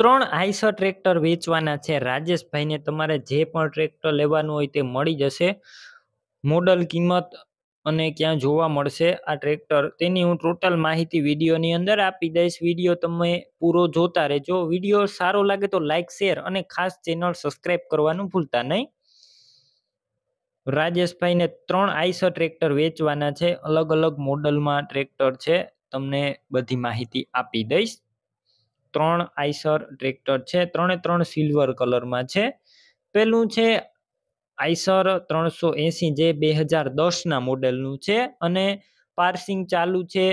ત્રણ iso tractor વેચવાના છે રાજેશભાઈને તમારે જે પણ ટ્રેક્ટર લેવાનું હોય તે મળી જશે મોડલ કિંમત અને ક્યાં જોવા મળશે આ ટ્રેક્ટર તેની હું ટોટલ માહિતી વિડીયોની અંદર આપી દઈશ વિડીયો તમે પૂરો જોતા રહેજો વિડીયો સારો લાગે તો લાઇક શેર અને ખાસ ચેનલ સબસ્ક્રાઈબ કરવાનું ભૂલતા નહીં રાજેશભાઈને ત્રણ આઈસો ટ્રેક્ટર વેચવાના છે અલગ અલગ મોડલમાં ટ્રેક્ટર છે તમને બધી માહિતી આપી દઈશ ત્રણ આઈસર ટ્રેક્ટર છે ત્રણે ત્રણ સિલ્વર કલરમાં છે પેલું છે આઈસર ત્રણસો એંસી જે બે હજાર દસના મોડેલનું છે અને પાર્સિંગ ચાલુ છે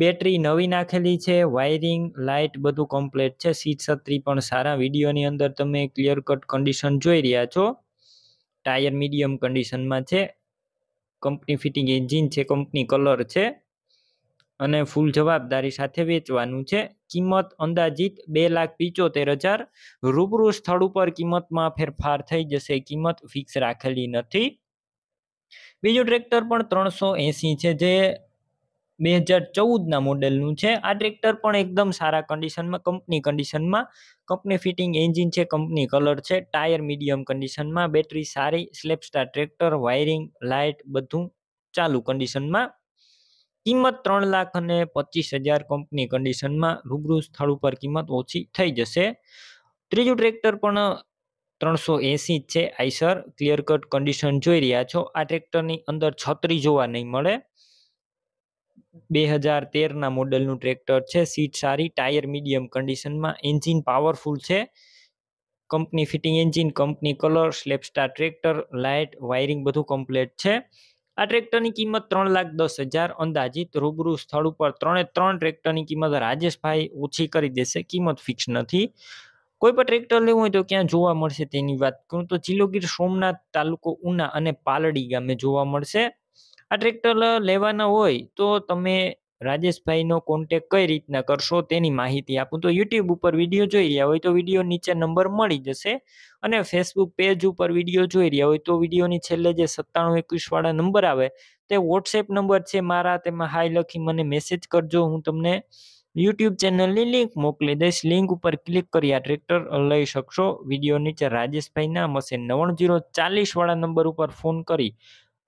બેટરી નવી નાખેલી છે વાયરિંગ લાઇટ બધું કમ્પ્લીટ છે સીટ છત્રી પણ સારા વિડીયોની અંદર તમે ક્લિયર કટ કન્ડિશન જોઈ રહ્યા છો ટાયર મીડિયમ કન્ડિશનમાં છે કંપની ફિટિંગ એન્જિન છે કંપની કલર છે અને ફૂલ જવાબદારી સાથે વેચવાનું છે કિંમત અંદાજિત બે લાખ પિચોતેર હજાર રૂબરૂ સ્થળ ઉપર કિંમતમાં ફેરફાર થઈ જશે કિંમત ફિક્સ રાખેલી નથી બીજું ટ્રેક્ટર પણ ત્રણસો એંસી છે જે બે હજાર ચૌદના મોડેલનું છે આ ટ્રેક્ટર પણ એકદમ સારા કન્ડિશનમાં કંપની કન્ડિશનમાં કંપની ફિટિંગ એન્જિન છે કંપની કલર છે ટાયર મીડિયમ કન્ડિશનમાં બેટરી સારી સ્લેપસ્ટાર ટ્રેક્ટર વાયરિંગ લાઇટ બધું ચાલુ કન્ડિશનમાં કિંમત ત્રણ લાખ અને પચીસ હજાર કંપની કન્ડિશનમાં રૂબરૂ સ્થળ ઉપર કિંમત ઓછી થઈ જશે ત્રીજું ટ્રેક્ટર પણ ત્રણસો એંસી છે આઈસર ક્લિયર કટ કન્ડિશન જોઈ રહ્યા છો આ ટ્રેક્ટરની અંદર છત્રી જોવા નહીં મળે બે હજાર તેરના મોડલનું ટ્રેક્ટર છે સીટ સારી ટાયર મીડિયમ કન્ડિશનમાં એન્જિન પાવરફુલ છે company fitting engine company colour સ્લેપસ્ટાર ટ્રેક્ટર લાઇટ વાયરિંગ બધું કમ્પ્લીટ છે આ ટ્રેક્ટરની કિંમત ત્રણ લાખ દસ હજાર અંદાજિત રૂબરૂ સ્થળ ઉપર ત્રણે ત્રણ ટ્રેક્ટરની કિંમત રાજેશભાઈ ઓછી કરી દેશે કિંમત ફિક્સ નથી કોઈ પણ ટ્રેક્ટર લેવું હોય તો ક્યાં જોવા મળશે તેની વાત કરું તો ચિલોગીર સોમનાથ તાલુકો ઉના અને પાલડી ગામે જોવા મળશે આ ટ્રેક્ટર લેવાના હોય તો તમે રાજેશભાઈનો કોન્ટેક કઈ રીતના કરશો તેની માહિતી આપું તો યુટ્યુબ ઉપર વિડીયો જોઈ રહ્યા હોય તો વિડીયો નીચે નંબર મળી જશે અને ફેસબુક પેજ ઉપર વિડીયો જોઈ રહ્યા હોય તો વિડીયોની છેલ્લે જે સત્તાણું એકવીસવાળા નંબર આવે તે વોટ્સએપ નંબર છે મારા તેમાં હાઈ લખી મને મેસેજ કરજો હું તમને યુટ્યુબ ચેનલની લિંક મોકલી દઈશ લિંક ઉપર ક્લિક કરી આ ટ્રેક્ટર લઈ શકશો વિડીયો નીચે રાજેશભાઈના નામ હશે નવ્વાણું જીરો ચાલીસવાળા નંબર ઉપર ફોન કરી